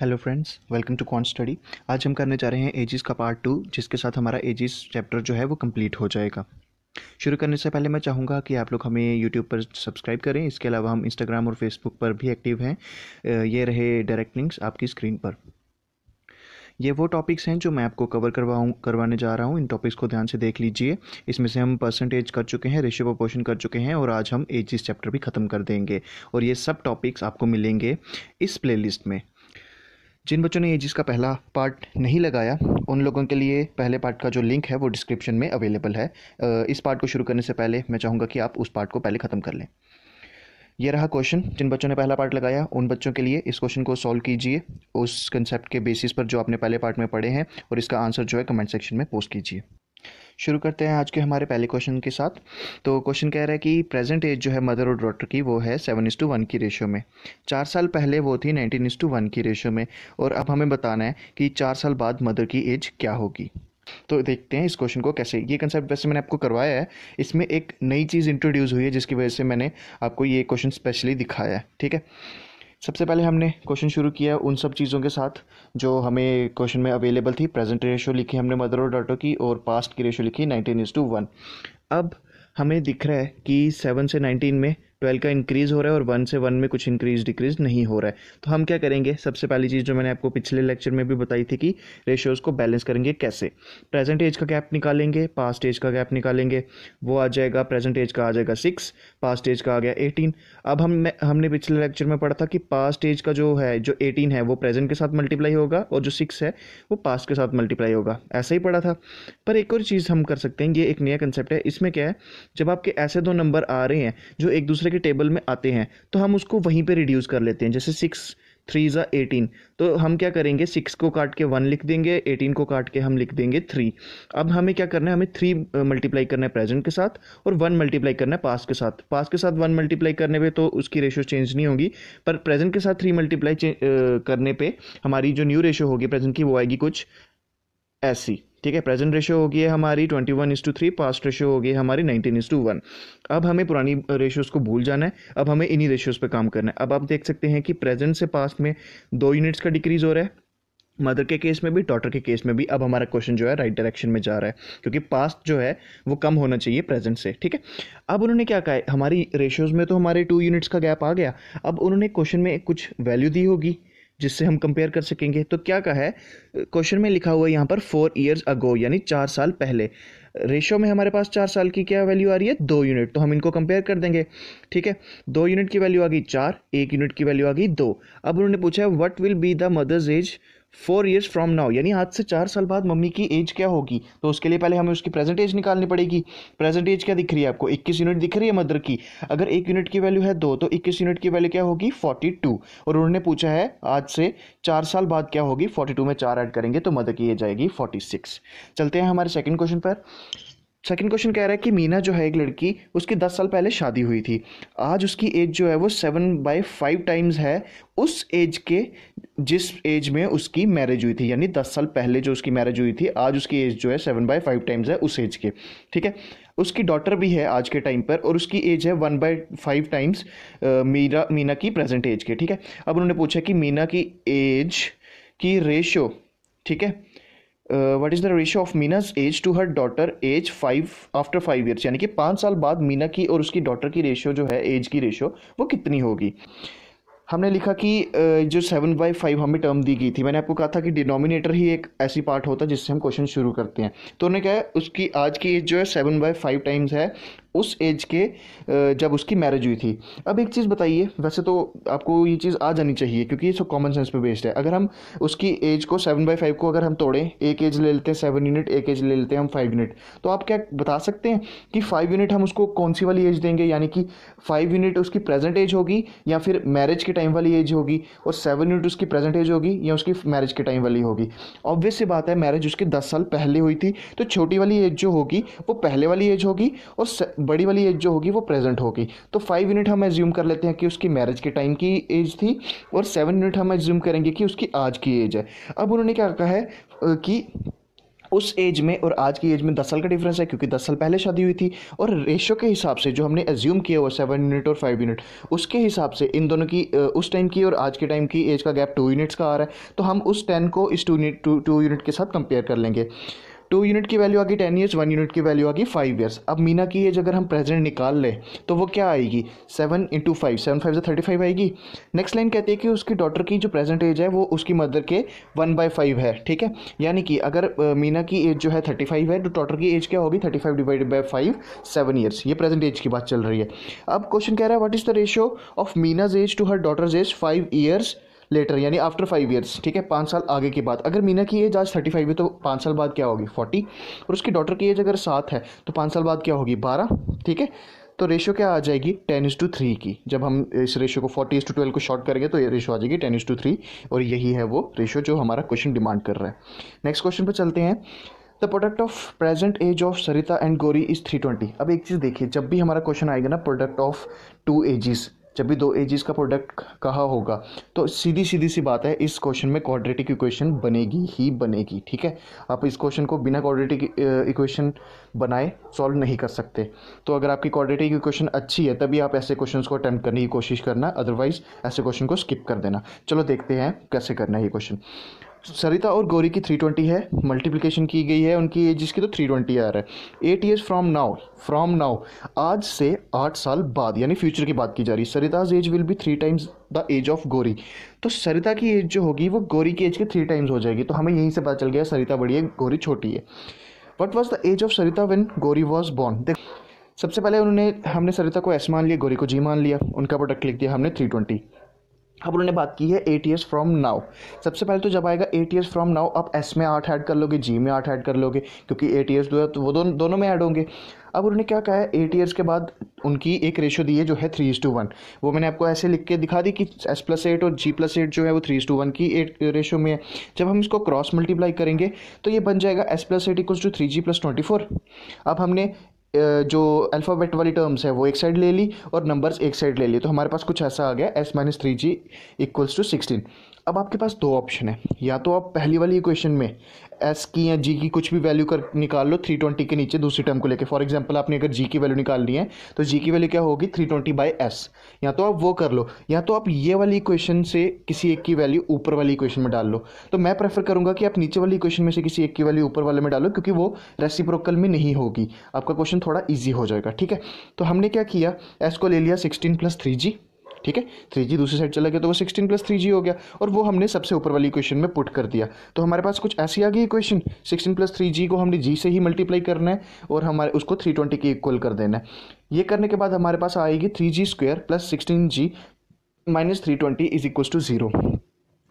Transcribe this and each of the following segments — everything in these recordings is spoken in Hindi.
Hello friends welcome to con study आज हम करने जा रहे हैं एजिस का पार्ट टू जिसके साथ हमारा एजिस चैप्टर जो है वो कंप्लीट हो जाएगा शुरू करने से पहले मैं चाहूँगा कि आप लोग हमें यूट्यूब पर सब्सक्राइब करें इसके अलावा हम इंस्टाग्राम और फेसबुक पर भी एक्टिव हैं ये रहे डायरेक्ट लिंक्स आपकी स्क्रीन पर ये वो टॉपिक्स हैं जो मैं आपको कवर करवाऊँ करवाने जा रहा हूँ इन टॉपिक्स को ध्यान से देख लीजिए इसमें से हम परसेंटेज कर चुके हैं रेशियो प्रोपोर्शन कर चुके हैं और आज हम एजिस चैप्टर भी ख़त्म कर देंगे और ये सब टॉपिक्स आपको मिलेंगे इस प्लेलिस्ट में जिन बच्चों ने ये जिसका पहला पार्ट नहीं लगाया उन लोगों के लिए पहले पार्ट का जो लिंक है वो डिस्क्रिप्शन में अवेलेबल है इस पार्ट को शुरू करने से पहले मैं चाहूँगा कि आप उस पार्ट को पहले ख़त्म कर लें यह रहा क्वेश्चन जिन बच्चों ने पहला पार्ट लगाया उन बच्चों के लिए इस क्वेश्चन को सॉल्व कीजिए उस कंसेप्ट के बेसिस पर जो आपने पहले पार्ट में पढ़े हैं और इसका आंसर जो है कमेंट सेक्शन में पोस्ट कीजिए शुरू करते हैं आज के हमारे पहले क्वेश्चन के साथ तो क्वेश्चन कह रहा है कि प्रेजेंट एज जो है मदर और डॉटर की वो है सेवन इस टू वन की रेशो में चार साल पहले वो थी नाइनटीन इस टू वन की रेशो में और अब हमें बताना है कि चार साल बाद मदर की एज क्या होगी तो देखते हैं इस क्वेश्चन को कैसे ये कंसेप्ट वैसे मैंने आपको करवाया है इसमें एक नई चीज़ इंट्रोड्यूस हुई है जिसकी वजह से मैंने आपको ये क्वेश्चन स्पेशली दिखाया है ठीक है सबसे पहले हमने क्वेश्चन शुरू किया उन सब चीज़ों के साथ जो हमें क्वेश्चन में अवेलेबल थी प्रेजेंट रेशो लिखी हमने मदर और डॉटर की और पास्ट की रेशो लिखी नाइनटीन इज टू वन अब हमें दिख रहा है कि सेवन से नाइनटीन में ट्वेल्व का इंक्रीज़ हो रहा है और वन से वन में कुछ इंक्रीज डिक्रीज़ नहीं हो रहा है तो हम क्या करेंगे सबसे पहली चीज़ जो मैंने आपको पिछले लेक्चर में भी बताई थी कि रेशियोज़ को बैलेंस करेंगे कैसे प्रेजेंट एज का गैप निकालेंगे पास्ट एज का गैप निकालेंगे वो आ जाएगा प्रेजेंट एज का आ जाएगा सिक्स पास्ट एज का आ गया एटीन अब हम हमने पिछले लेक्चर में पढ़ा था कि पास्ट एज का जो है जो एटीन है वो प्रेजेंट के साथ मल्टीप्लाई होगा और जो सिक्स है वो पास्ट के साथ मल्टीप्लाई होगा ऐसा ही पढ़ा था पर एक और चीज़ हम कर सकते हैं ये एक नया कंसेप्ट है इसमें क्या है जब आपके ऐसे दो नंबर आ रहे हैं जो एक दूसरे के के टेबल में आते हैं तो हम उसको वहीं पे रिड्यूस कर लेते हैं जैसे सिक्स थ्री ज़ा एटीन तो हम क्या करेंगे सिक्स को काट के वन लिख देंगे एटीन को काट के हम लिख देंगे थ्री अब हमें क्या करना है हमें थ्री मल्टीप्लाई करना है प्रेजेंट के साथ और वन मल्टीप्लाई करना है पास के साथ पास के साथ वन मल्टीप्लाई करने पे तो उसकी रेशो चेंज नहीं होगी पर प्रेजेंट के साथ थ्री मल्टीप्लाई करने पे हमारी जो न्यू रेशो होगी प्रेजेंट की वो आएगी कुछ ऐसी ठीक है प्रेजेंट रेशियो होगी हमारी twenty one is to three past ratio होगी हमारी नाइनटीन इज टू वन अब हमें पुरानी रेशियोज़ को भूल जाना है अब हमें इन्हीं रेशियोज़ पर काम करना है अब आप देख सकते हैं कि प्रेजेंट से पास्ट में दो यूनिट्स का डिक्रीज़ हो रहा है मदर के केस में भी डॉटर के केस में भी अब हमारा क्वेश्चन जो है राइट डायरेक्शन में जा रहा है क्योंकि पास्ट जो है वो कम होना चाहिए प्रेजेंट से ठीक है अब उन्होंने क्या कहा हमारी रेशियोज़ में तो हमारे टू यूनिट्स का गैप आ गया अब उन्होंने क्वेश्चन में कुछ वैल्यू दी होगी जिससे हम कंपेयर कर सकेंगे तो क्या कहा है क्वेश्चन में लिखा हुआ है यहाँ पर फोर ईयर्स अगो यानी चार साल पहले रेशो में हमारे पास चार साल की क्या वैल्यू आ रही है दो यूनिट तो हम इनको कंपेयर कर देंगे ठीक है दो यूनिट की वैल्यू आ गई चार एक यूनिट की वैल्यू आ गई दो अब उन्होंने पूछा है what will be the mother's age four years from now यानी आज से चार साल बाद मम्मी की एज क्या होगी तो उसके लिए पहले हमें उसकी प्रेजेंट एज निकालनी पड़ेगी प्रेजेंट एज क्या दिख रही है आपको इक्कीस यूनिट दिख रही है मदर की अगर एक यूनिट की वैल्यू है दो तो इक्कीस यूनिट की वैल्यू क्या होगी फोर्टी टू और उन्होंने पूछा है आज से चार साल बाद क्या होगी फोर्टी टू में चार ऐड करेंगे तो मदर की एज आएगी फोर्टी सिक्स चलते हैं हमारे सेकेंड क्वेश्चन पर सेकेंड क्वेश्चन कह रहा है कि मीना जो है एक लड़की उसकी दस साल पहले शादी हुई थी आज उसकी एज जो है वो सेवन बाई फाइव टाइम्स है उस एज के जिस एज में उसकी मैरिज हुई थी यानी दस साल पहले जो उसकी मैरिज हुई थी आज उसकी एज जो है सेवन बाई फाइव टाइम्स है उस एज के ठीक है उसकी डॉटर भी है आज के टाइम पर और उसकी एज है one by five times Meera Meena की प्रेजेंट एज के ठीक है अब उन्होंने पूछा कि मीना की एज की रेशो ठीक है what is the ratio of Meena's age to her daughter age five after five years यानी कि पाँच साल बाद मीना की और उसकी डॉटर की रेशो जो है एज की रेशो वो कितनी होगी हमने लिखा कि जो सेवन बाई फाइव हमें टर्म दी गई थी मैंने आपको कहा था कि डिनोमिनेटर ही एक ऐसी पार्ट होता है जिससे हम क्वेश्चन शुरू करते हैं तो उन्होंने कहा है उसकी आज की एज जो है सेवन बाई फाइव टाइम्स है उस एज के जब उसकी मैरिज हुई थी अब एक चीज़ बताइए वैसे तो आपको ये चीज़ आ जानी चाहिए क्योंकि ये सब कॉमन सेंस पे बेस्ड है अगर हम उसकी एज को सेवन बाई फाइव को अगर हम तोड़ें एक एज ले लेते हैं सेवन यूनिट एक एज ले लेते हैं हम फाइव यूनिट तो आप क्या बता सकते हैं कि फाइव यूनिट हम उसको कौन सी वाली एज देंगे यानी कि फाइव यूनिट उसकी प्रेजेंट एज होगी या फिर मैरिज के टाइम वाली एज होगी और सेवन यूनिट उसकी प्रेजेंट एज होगी या उसकी मैरिज के टाइम वाली होगी ऑब्वियस सी बात है मैरिज उसके दस साल पहले हुई थी तो छोटी वाली एज जो होगी वो पहले वाली एज होगी और बड़ी वाली एज जो होगी वो प्रेजेंट होगी तो फाइव यूनिट हम एज्यूम कर लेते हैं कि उसकी मैरिज के टाइम की एज थी और सेवन यूनिट हम एज्यूम करेंगे कि उसकी आज की एज है अब उन्होंने क्या कहा है कि उस एज में और आज की एज में दस साल का डिफरेंस है क्योंकि दस साल पहले शादी हुई थी और रेशियो के हिसाब से जो हमने एज्यूम किया हुआ सेवन यूनिट और फाइव यूनिट उसके हिसाब से इन दोनों की उस टाइम की और आज के टाइम की एज का गैप टू यूनिट्स का आ रहा है तो हम उस टेन को इस टू टू यूनिट के साथ कंपेयर कर लेंगे टू यूनिट की वैल्यू आ गई टेन ईयर्स वन यूनिट की वैल्यू आ गई फाइव ईयर्स अब मीना की एज अगर हम प्रेजेंट निकाल लें तो वो क्या आएगी seven into five seven five से थर्टी फाइव आएगी नेक्स्ट लाइन कहती है कि उसकी डॉटर की जो प्रेजेंट एज है वो उसकी मदर के वन बाई फाइव है ठीक है यानी कि अगर मीना की एज जो है थर्टी फाइव है तो डॉटर की एज क्या होगी thirty five divided by five seven years ये प्रेजेंट एज की बात चल रही है अब क्वेश्चन कह रहा है what is the ratio of Meena's age to her daughter's age five years later यानी आफ्टर फाइव ईयर्स ठीक है पाँच साल आगे की बात अगर मीना की एज आज थर्टी फाइव है तो पाँच साल बाद क्या होगी फोर्टी और उसकी डॉटर की एज अगर सात है तो पाँच साल बाद क्या होगी बारह ठीक है तो रेशियो क्या आ जाएगी टेन इज टू थ्री की जब हम इस रेशियो को फोर्टी इज टू ट्वेल्व को शॉर्ट करेंगे तो ये रेशियो आ जाएगी टेन इज टू थ्री और यही है वो रेशियो जो हमारा क्वेश्चन डिमांड कर रहा है नेक्स्ट क्वेश्चन पर चलते हैं the product of present age of Sarita and Gauri is three twenty अब एक चीज़ देखिए जब भी हमारा क्वेश्चन आएगा ना प्रोडक्ट ऑफ टू एजिस जब भी दो एजिस का प्रोडक्ट कहा होगा तो सीधी सीधी सी बात है इस क्वेश्चन में क्वाड्रेटिक इक्वेशन बनेगी ही बनेगी ठीक है आप इस क्वेश्चन को बिना क्वाड्रेटिक इक्वेशन बनाए सॉल्व नहीं कर सकते तो अगर आपकी क्वाड्रेटिक इक्वेशन अच्छी है तभी आप ऐसे क्वेश्चन को अटैम्प्ट करने की कोशिश करना अदरवाइज ऐसे क्वेश्चन को स्किप कर देना चलो देखते हैं कैसे करना है ये क्वेश्चन सरिता और गौरी की थ्री ट्वेंटी है मल्टीप्लिकेशन की गई है उनकी एज जिसकी तो ट्वेंटी आ रहा है eight years from now from now आज से आठ साल बाद यानी फ्यूचर की बात की जा रही है Sarita's age will be three times the age of Gauri तो सरिता की एज जो होगी वो गौरी की एज के थ्री टाइम्स हो जाएगी तो हमें यहीं से पता चल गया सरिता बड़ी है गौरी छोटी है what was the age of Sarita when Gauri was born देख सबसे पहले उन्होंने हमने सरिता को एस मान लिया गौरी को जी मान लिया उनका प्रोडक्ट लिख दिया हमने थ्री ट्वेंटी अब उन्होंने बात की है एट ईयर्स फ्रॉम नाउ सबसे पहले तो जब आएगा एट ईयर्स फ्रॉम नाउ आप एस में आठ ऐड कर लोगे जी में आठ ऐड कर लोगे क्योंकि एट ईयर्स जो है तो वो दोनों दोनों में ऐड होंगे अब उन्होंने क्या कहा है एट ईयर्स के बाद उनकी एक रेशो दी है जो है थ्री इज़ टू वन वो मैंने आपको ऐसे लिख के दिखा दी कि एस प्लस एट और जी प्लस एट जो है वो थ्री इज़ टू वन की एट रेशो में है जब हम इसको क्रॉस मल्टीप्लाई करेंगे तो ये बन जाएगा S plus eight equals to three G plus twenty four अब हमने जो अल्फ़ाबेट वाली टर्म्स है वो एक साइड ले ली और नंबर्स एक साइड ले ली तो हमारे पास कुछ ऐसा आ गया S minus three G equals to sixteen अब आपके पास दो ऑप्शन है या तो आप पहली वाली इक्वेशन में एस की या जी की कुछ भी वैल्यू कर निकाल लो थ्री ट्वेंटी के नीचे दूसरी टर्म को लेकर फॉर एग्जाम्पल आपने अगर जी की वैल्यू निकालनी है तो जी की वैल्यू क्या होगी थ्री ट्वेंटी बाई एस या तो आप वो कर लो या तो आप ये वाली इक्वेशन से किसी एक की वैल्यू ऊपर वाली इक्वेशन में डाल लो तो मैं प्रेफर करूँगा कि आप नीचे वाली इक्वेशन में से किसी एक की वैल्यू ऊपर वाले में डालो क्योंकि वो रेसिप्रोकल में नहीं होगी आपका क्वेश्चन थोड़ा ईजी हो जाएगा ठीक है तो हमने क्या किया एस को ले लिया सिक्सटीन प्लस थ्री जी ठीक है थ्री जी दूसरी साइड चला गया तो वो सिक्सटीन प्लस थ्री जी हो गया और वो हमने सबसे ऊपर वाली इक्वेशन में पुट कर दिया तो हमारे पास कुछ ऐसी आ गई equation sixteen plus three G को हमने जी से ही मल्टीप्लाई करना है और हमारे उसको थ्री ट्वेंटी के इक्वल कर देना है ये करने के बाद हमारे पास आएगी three G square plus sixteen G minus three twenty is equal to zero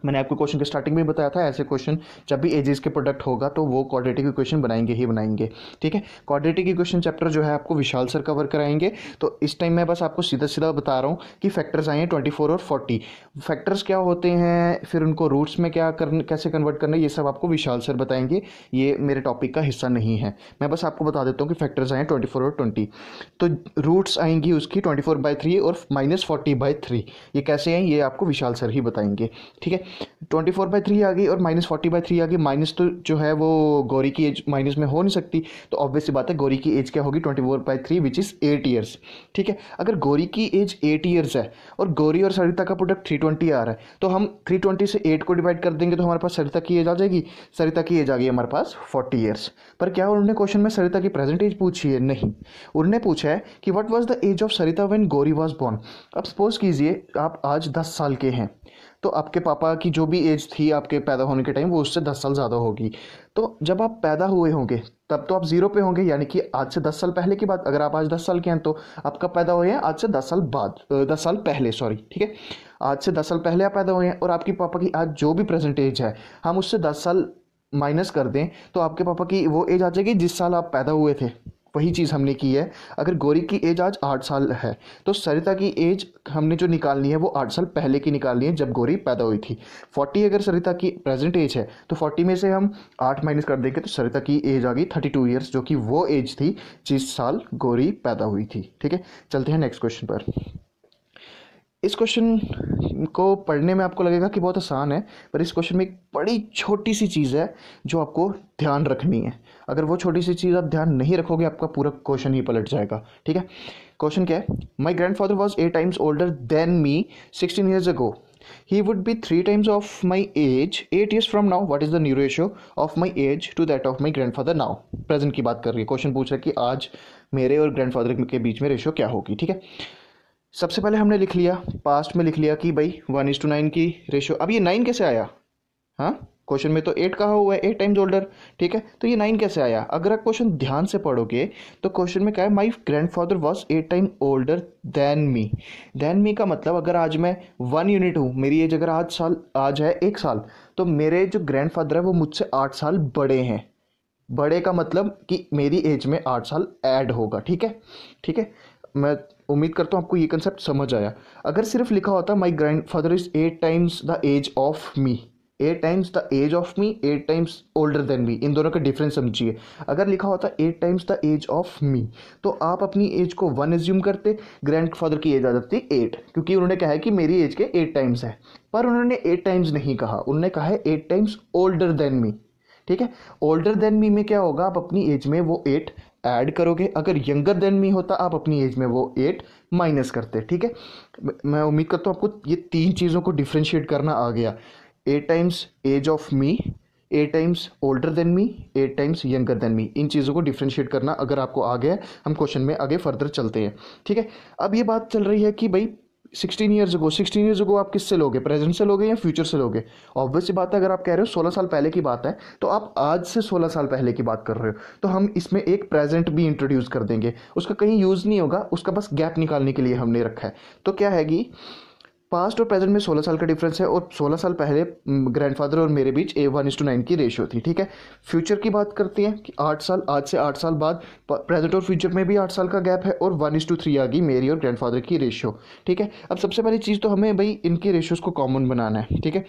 मैंने आपको क्वेश्चन के स्टार्टिंग में भी बताया था ऐसे क्वेश्चन जब भी एजेस के प्रोडक्ट होगा तो वो क्वाड्रेटिक इक्वेशन बनाएंगे ही बनाएंगे ठीक है क्वाड्रेटिक इक्वेशन चैप्टर जो है आपको विशाल सर कवर कराएंगे तो इस टाइम मैं बस आपको सीधा सीधा बता रहा हूँ कि फैक्टर्स आए हैं ट्वेंटी फोर और फोर्टी फैक्टर्स क्या होते हैं फिर उनको रूट्स में क्या कर कैसे कन्वर्ट करना ये सब आपको विशाल सर बताएंगे ये मेरे टॉपिक का हिस्सा नहीं है मैं बस आपको बता देता हूँ कि फैक्टर्स आए हैं ट्वेंटी फोर और ट्वेंटी तो रूट्स आएंगी उसकी ट्वेंटी फोर बाई थ्री और माइनस फोर्टी बाई थ्री ये कैसे हैं ये आपको विशाल सर ही बताएंगे ठीक है ट्वेंटी फोर बाई थ्री आ गई और माइनस फोर्टी बाई थ्री आ गई माइनस तो जो है वो गौरी की एज माइनस में हो नहीं सकती तो ऑब्वियसली बात है गौरी की एज क्या होगी twenty four by three which is eight years ठीक है अगर गौरी की एज एट ईयर्स है और गौरी और सरिता का प्रोडक्ट थ्री ट्वेंटी आ रहा है तो हम थ्री ट्वेंटी से एट को डिवाइड कर देंगे तो हमारे पास सरिता की एज आ जाएगी सरिता की एज आ गई हमारे पास फोर्टी ईयर्स पर क्या उन्होंने क्वेश्चन में सरिता की प्रेजेंट एज पूछी है नहीं उन्होंने पूछा है कि what was the age of Sarita when Gauri was born अब सपोज कीजिए आप आज दस साल के हैं तो आपके पापा की जो भी एज थी आपके पैदा होने के टाइम वो उससे दस साल ज़्यादा होगी तो जब आप पैदा हुए होंगे तब तो आप ज़ीरो पे होंगे यानी कि आज से दस साल पहले की बात अगर आप आज दस साल के हैं तो आप कब पैदा हुए हैं आज से दस साल बाद दस साल पहले सॉरी ठीक है आज से दस साल पहले आप पैदा हुए हैं और आपके पापा की आज जो भी प्रेजेंट एज है हम उससे दस साल माइनस कर दें तो आपके पापा की वो एज आ जाएगी जिस साल आप पैदा हुए थे वही चीज़ हमने की है अगर गौरी की एज आज आठ साल है तो सरिता की एज हमने जो निकालनी है वो आठ साल पहले की निकालनी है जब गौरी पैदा हुई थी फोर्टी अगर सरिता की प्रेजेंट एज है तो फोर्टी में से हम आठ माइनस कर देंगे तो सरिता की एज आ गई थर्टी टू ईयर्स जो कि वो एज थी जिस साल गौरी पैदा हुई थी ठीक है चलते हैं नेक्स्ट क्वेश्चन पर इस क्वेश्चन को पढ़ने में आपको लगेगा कि बहुत आसान है पर इस क्वेश्चन में एक बड़ी छोटी सी चीज़ है जो आपको ध्यान रखनी है अगर वो छोटी सी चीज़ आप ध्यान नहीं रखोगे आपका पूरा क्वेश्चन ही पलट जाएगा ठीक है क्वेश्चन क्या है my grand father was eight times older than me sixteen years ago would be three times of my age eight years from now what is the new ratio of my age to that of my grand father now present की बात कर रही है क्वेश्चन पूछ रहा है कि आज मेरे और grandfather के बीच में रेशियो क्या होगी ठीक है सबसे पहले हमने लिख लिया पास्ट में लिख लिया कि भाई वन इज टू नाइन की रेशियो अब ये नाइन कैसे आया हाँ क्वेश्चन में तो एट कहा हुआ है एट टाइम्स ओल्डर ठीक है तो ये नाइन कैसे आया अगर आप क्वेश्चन ध्यान से पढ़ोगे तो क्वेश्चन में क्या है my grand father was eight time older than me then me का मतलब अगर आज मैं वन यूनिट हूँ मेरी एज अगर आज साल आज है एक साल तो मेरे जो ग्रैंड फादर है वो मुझसे आठ साल बड़े हैं बड़े का मतलब कि मेरी एज में आठ साल ऐड होगा ठीक है ठीक है मैं उम्मीद करता हूँ आपको ये कंसेप्ट समझ आया अगर सिर्फ लिखा होता my grand father is eight times the age of me eight times the age of me eight times older than me इन दोनों का डिफरेंस समझिए अगर लिखा होता eight times the age of me तो आप अपनी एज को वन एज्यूम करते ग्रैंड फादर की एज आ जाती एट क्योंकि उन्होंने कहा है कि मेरी एज के एट टाइम्स है पर उन्होंने एट टाइम्स नहीं कहा उन्होंने कहा है eight times older than me ठीक है ओल्डर देन मी में क्या होगा आप अपनी एज में वो एट ऐड करोगे अगर यंगर देन मी होता आप अपनी एज में वो एट माइनस करते ठीक है मैं उम्मीद करता हूँ आपको ये तीन चीज़ों को डिफ्रेंशिएट करना आ गया eight times age of me a times older than me eight times younger than me इन चीज़ों को डिफ्रेंशिएट करना अगर आपको आ गया हम क्वेश्चन में आगे फर्दर चलते हैं ठीक है अब ये बात चल रही है कि भाई सिक्सटीन ईयर्स को सिक्सटीन ईयर्स को आप किससे लोगे प्रेजेंट से लोगे या फ्यूचर से लोगे ऑब्वियस बात है अगर आप कह रहे हो सोलह साल पहले की बात है तो आप आज से सोलह साल पहले की बात कर रहे हो तो हम इसमें एक प्रेजेंट भी इंट्रोड्यूस कर देंगे उसका कहीं यूज़ नहीं होगा उसका बस गैप निकालने के लिए हमने रखा है तो क्या हैगी पास्ट और प्रेजेंट में 16 साल का डिफरेंस है और 16 साल पहले ग्रैंडफादर और मेरे बीच a one is to nine की रेशियो थी ठीक है फ्यूचर की बात करते हैं कि आठ साल आज से आठ साल बाद प्रेजेंट और फ्यूचर में भी आठ साल का गैप है और वन इस टू थ्री आ गई मेरी और ग्रैंडफादर की रेशियो ठीक है अब सबसे पहली चीज़ तो हमें भाई इनकी रेशियोज़ को कॉमन बनाना है ठीक है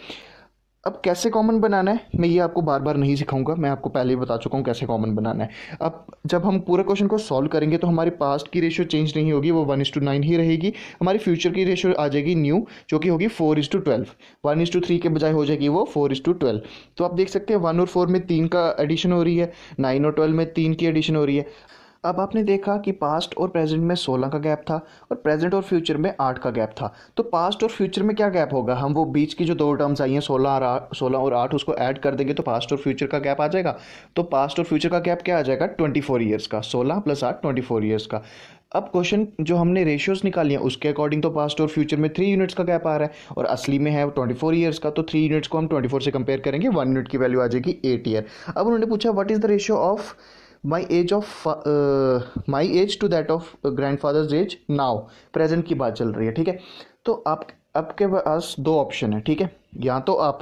अब कैसे कॉमन बनाना है मैं ये आपको बार बार नहीं सिखाऊंगा मैं आपको पहले ही बता चुका हूँ कैसे कॉमन बनाना है अब जब हम पूरे क्वेश्चन को सॉल्व करेंगे तो हमारी पास्ट की रेशियो चेंज नहीं होगी वो वन इज टू नाइन ही रहेगी हमारी फ्यूचर की रेशियो आ जाएगी न्यू जो कि होगी four is to twelve one is to three के बजाय हो जाएगी वो फोर इज टू ट्वेल्व तो आप देख सकते हैं वन और फोर में तीन का एडिशन हो रही है नाइन और ट्वेल्व में तीन की एडिशन हो रही है अब आपने देखा कि पास्ट और प्रेजेंट में सोलह का गैप था और प्रेजेंट और फ्यूचर में आठ का गैप था तो पास्ट और फ्यूचर में क्या गैप होगा हम वो बीच की जो दो टर्म्स आई हैं सोलह और सोलह और आठ उसको ऐड कर देंगे तो पास्ट और फ्यूचर का गैप आ जाएगा तो पास्ट और फ्यूचर का गैप क्या आ जाएगा ट्वेंटी फोर ईयर्स का सोलह प्लस आठ ट्वेंटी फोर ईयर्स का अब क्वेश्चन जो हमने रेशियोज निकाली हैं उसके अकॉर्डिंग तो पास्ट और फ्यूचर में थ्री यूनिट्स का गैप आ रहा है और असली में है ट्वेंटी फोर ईयर्स का तो थ्री यूनिट्स को हम ट्वेंटी फोर से कंपेयर करेंगे वन यूनिट की वैल्यू आ जाएगी एट ईयर अब उन्होंने पूछा what is the ratio of my age of my age to that of grand father's age now present की बात चल रही है ठीक है तो आप आपके पास दो ऑप्शन है ठीक है या तो आप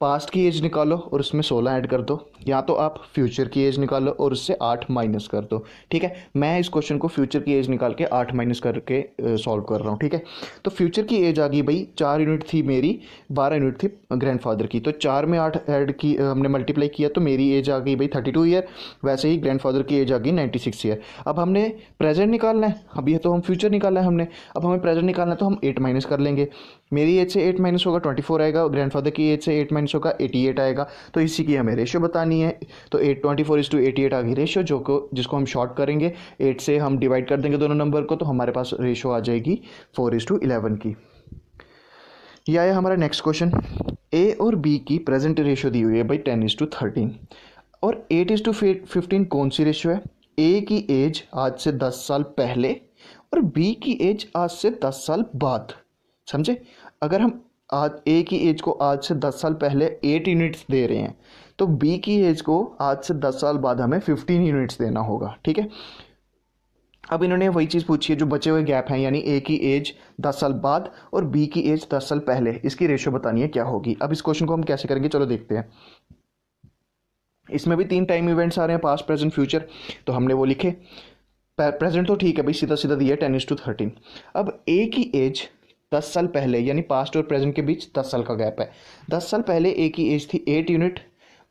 पास्ट की एज निकालो और उसमें सोलह ऐड कर दो या तो आप फ्यूचर की एज निकालो और उससे आठ माइनस कर दो ठीक है मैं इस क्वेश्चन को फ्यूचर की एज निकाल के आठ माइनस करके सॉल्व कर रहा हूँ ठीक है तो फ्यूचर की एज आ गई भाई चार यूनिट थी मेरी बारह यूनिट थी ग्रैंडफादर की तो चार में आठ ऐड की हमने मल्टीप्लाई किया तो मेरी एज आ गई भाई थर्टी टू ईयर वैसे ही ग्रैंडफादर की एज आ गई नाइन्टी सिक्स ईयर अब हमने प्रेजेंट निकालना है अभी ये तो हम फ्यूचर निकाला है हमने अब हमें प्रेजेंट निकालना है तो हम एट माइनस कर लेंगे मेरी एज से एट माइनस होगा ट्वेंटी फोर आएगा फादर की एज से एट माइनस होगा एटी एट आएगा तो इसी की हमें रेशियो बताने नहीं है तो eight twenty four is to eighty eight आ गई रेशियो जो को जिसको हम शॉर्ट करेंगे एट से हम डिवाइड कर देंगे दोनों नंबर को तो हमारे पास रेशियो आ जाएगी फोर इज टू इलेवन की यह आया हमारा नेक्स्ट क्वेश्चन ए और बी की प्रेजेंट रेशियो दी हुई है भाई टेन इज टू थर्टीन और एट इज टू फिफ्टीन कौन सी रेशियो है ए की एज आज से दस साल पहले और बी की एज आज से दस साल बाद समझे अगर हम आज ए की एज को आज से दस साल पहले एट यूनिट्स दे रहे हैं तो बी की एज को आज से दस साल बाद हमें फिफ्टीन यूनिट्स देना होगा ठीक है अब इन्होंने वही चीज़ पूछी है जो बचे हुए गैप हैं यानी ए की एज दस साल बाद और बी की एज दस साल पहले इसकी रेशियो बतानी है क्या होगी अब इस क्वेश्चन को हम कैसे करेंगे चलो देखते हैं इसमें भी तीन टाइम इवेंट्स आ रहे हैं पास्ट प्रेजेंट फ्यूचर तो हमने वो लिखे प्रेजेंट तो ठीक है भाई सीधा सीधा दिया टेन इज टू थर्टीन अब ए की एज दस साल पहले यानी पास्ट और प्रेजेंट के बीच दस साल का गैप है दस साल पहले ए की एज थी एट यूनिट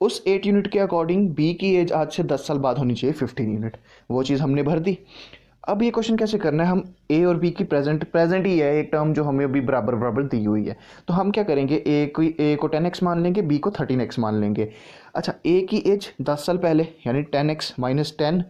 उस एट यूनिट के अकॉर्डिंग बी की एज आज से दस साल बाद होनी चाहिए फिफ्टीन यूनिट वो चीज़ हमने भर दी अब ये क्वेश्चन कैसे करना है हम ए और बी की प्रेजेंट प्रेजेंट ही है एक टर्म जो हमें अभी बराबर बराबर दी हुई है तो हम क्या करेंगे ए को ए को टेन एक्स मान लेंगे बी को थर्टीन एक्स मान लेंगे अच्छा ए की एज दस साल पहले यानी टेन एक्स माइनस टेन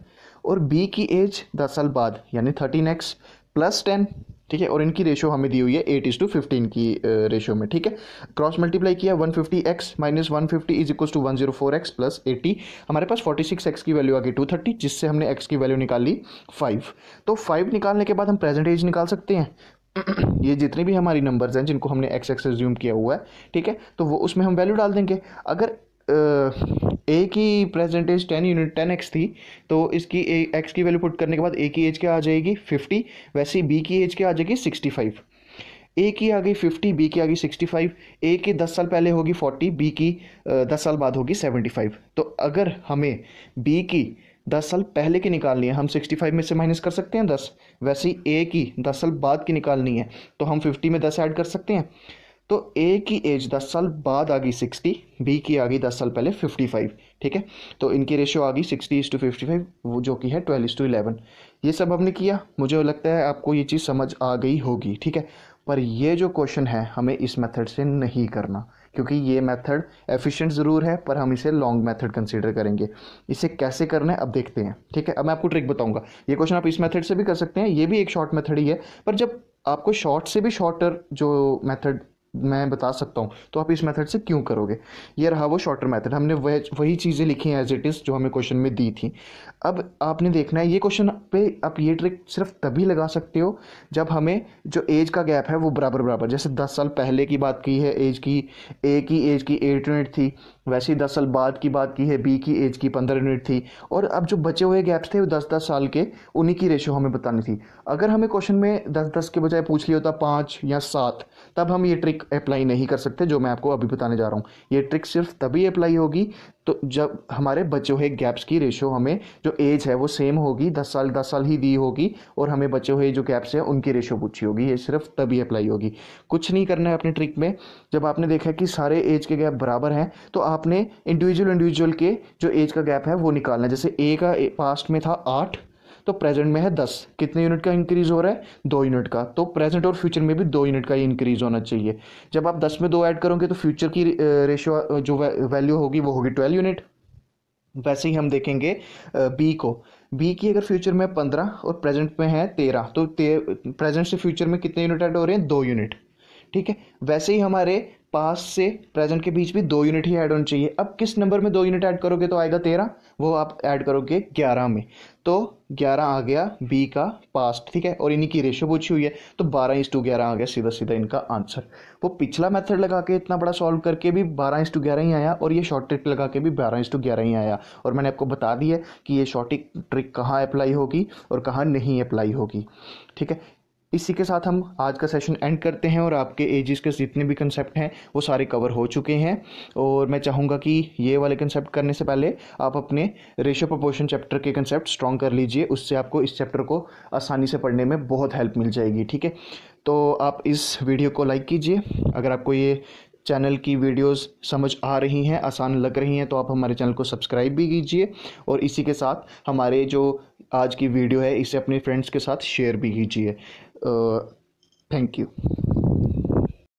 और बी की एज दस साल बाद यानी थर्टीन एक्स प्लस टेन ठीक है और इनकी रेशियो हमें दी हुई है एट इज टू फिफ्टीन की रेशियो में ठीक है क्रॉस मल्टीप्लाई किया one fifty X minus one fifty is equal to one zero four X plus eighty हमारे पास फोर्टी सिक्स एक्स की वैल्यू आ गई टू थर्टी जिससे हमने एक्स की वैल्यू निकाल ली फाइव तो फाइव निकालने के बाद हम प्रेजेंट एज निकाल सकते हैं ये जितने भी हमारी नंबर्स हैं जिनको हमने एक्स एक्स रिज्यूम किया हुआ है ठीक है तो वो उसमें हम वैल्यू डाल देंगे अगर ए की present age ten unit ten X थी तो इसकी ए एक्स की वैल्यू पुट करने के बाद ए की एज क्या आ जाएगी फिफ्टी वैसे ही बी की एज क्या आ जाएगी सिक्सटी फाइव ए की आ गई फिफ्टी बी की आ गई सिक्सटी फाइव ए की दस साल पहले होगी फोर्टी बी की दस साल बाद होगी सेवेंटी फाइव तो अगर हमें बी की दस साल पहले की निकालनी है हम सिक्सटी फाइव में से माइनस कर सकते हैं दस वैसे ही ए की दस साल बाद की निकालनी है तो हम फिफ्टी में दस ऐड कर सकते हैं तो ए की एज दस साल बाद आ गई सिक्सटी बी की आ गई दस साल पहले फिफ्टी फाइव ठीक है तो इनकी रेशियो आ गई sixty is to fifty five वो जो कि है ट्वेल्व इज टू इलेवन ये सब हमने किया मुझे लगता है आपको ये चीज़ समझ आ गई होगी ठीक है पर ये जो क्वेश्चन है हमें इस मेथड से नहीं करना क्योंकि ये मेथड एफिशिएंट ज़रूर है पर हम इसे लॉन्ग मेथड कंसीडर करेंगे इसे कैसे करना है अब देखते हैं ठीक है अब मैं आपको ट्रिक बताऊंगा ये क्वेश्चन आप इस मेथड से भी कर सकते हैं ये भी एक शॉर्ट मेथड ही है पर जब आपको शॉर्ट से भी शॉर्टर जो मेथड मैं बता सकता हूँ तो आप इस मेथड से क्यों करोगे ये रहा वो शॉर्टर मेथड हमने वह वही चीज़ें लिखी हैं एज इट इज़ जो हमें क्वेश्चन में दी थी अब आपने देखना है ये क्वेश्चन पे आप ये ट्रिक सिर्फ तभी लगा सकते हो जब हमें जो एज का गैप है वो बराबर बराबर जैसे दस साल पहले की बात की है एज की ए की एज की एट यूनिट थी वैसे ही दस साल बाद की बात की है बी की एज की पंद्रह यूनिट थी और अब जो बचे हुए गैप्स थे वो दस दस साल के उन्हीं की रेशो हमें बतानी थी अगर हमें क्वेश्चन में दस दस के बजाय पूछ लिया होता पाँच या सात तब हम ये ट्रिक अप्लाई नहीं कर सकते जो मैं आपको अभी बताने जा रहा हूँ ये ट्रिक सिर्फ तभी अप्लाई होगी तो जब हमारे बच्चों हुए गैप्स की रेशियो हमें जो एज है वो सेम होगी दस साल दस साल ही दी होगी और हमें बच्चे हुए जो गैप्स हैं उनकी रेशियो पूछी होगी ये सिर्फ तभी अप्लाई होगी कुछ नहीं करना है अपने ट्रिक में जब आपने देखा कि सारे एज के गैप बराबर हैं तो आपने इंडिविजुअल इंडिविजुअल के जो एज का गैप है वो निकालना है जैसे ए का पास्ट में था आठ तो प्रेजेंट में है दस कितने यूनिट का इंक्रीज हो रहा है दो यूनिट का तो प्रेजेंट और फ्यूचर में भी दो यूनिट का ही इंक्रीज होना चाहिए जब आप दस में दो ऐड करोगे तो फ्यूचर की रेशियो जो वैल्यू होगी वो होगी ट्वेल्व यूनिट वैसे ही हम देखेंगे बी को बी की अगर फ्यूचर में पंद्रह और प्रेजेंट में है तेरह तो प्रेजेंट से फ्यूचर में कितने यूनिट ऐड हो रहे हैं दो यूनिट ठीक है वैसे ही हमारे पास से प्रेजेंट के बीच भी दो यूनिट ही ऐड होनी चाहिए अब किस नंबर में दो यूनिट ऐड करोगे तो आएगा तेरह वो आप ऐड करोगे ग्यारह में तो ग्यारह आ गया बी का पास्ट ठीक है और इन्हीं की रेशो पूछी हुई है तो बारह इंस टू ग्यारह आ गया सीधा सीधा इनका आंसर वो पिछला मेथड लगा के इतना बड़ा सॉल्व करके भी बारह इंस टू ग्यारह ही आया और ये शॉर्ट ट्रिक लगा के भी बारह इंस टू ग्यारह ही आया और मैंने आपको बता दिया कि ये शॉर्ट ट्रिक कहाँ अप्लाई होगी और कहाँ नहीं अप्लाई होगी ठीक है इसी के साथ हम आज का सेशन एंड करते हैं और आपके एजिस के जितने भी कंसेप्ट हैं वो सारे कवर हो चुके हैं और मैं चाहूँगा कि ये वाले कंसेप्ट करने से पहले आप अपने रेशो प्रपोर्शन चैप्टर के कंसेप्ट स्ट्रॉन्ग कर लीजिए उससे आपको इस चैप्टर को आसानी से पढ़ने में बहुत हेल्प मिल जाएगी ठीक है तो आप इस वीडियो को लाइक कीजिए अगर आपको ये चैनल की वीडियोस समझ आ रही हैं आसान लग रही हैं तो आप हमारे चैनल को सब्सक्राइब भी कीजिए और इसी के साथ हमारे जो आज की वीडियो है इसे अपने फ्रेंड्स के साथ शेयर भी कीजिए Uh, thank you.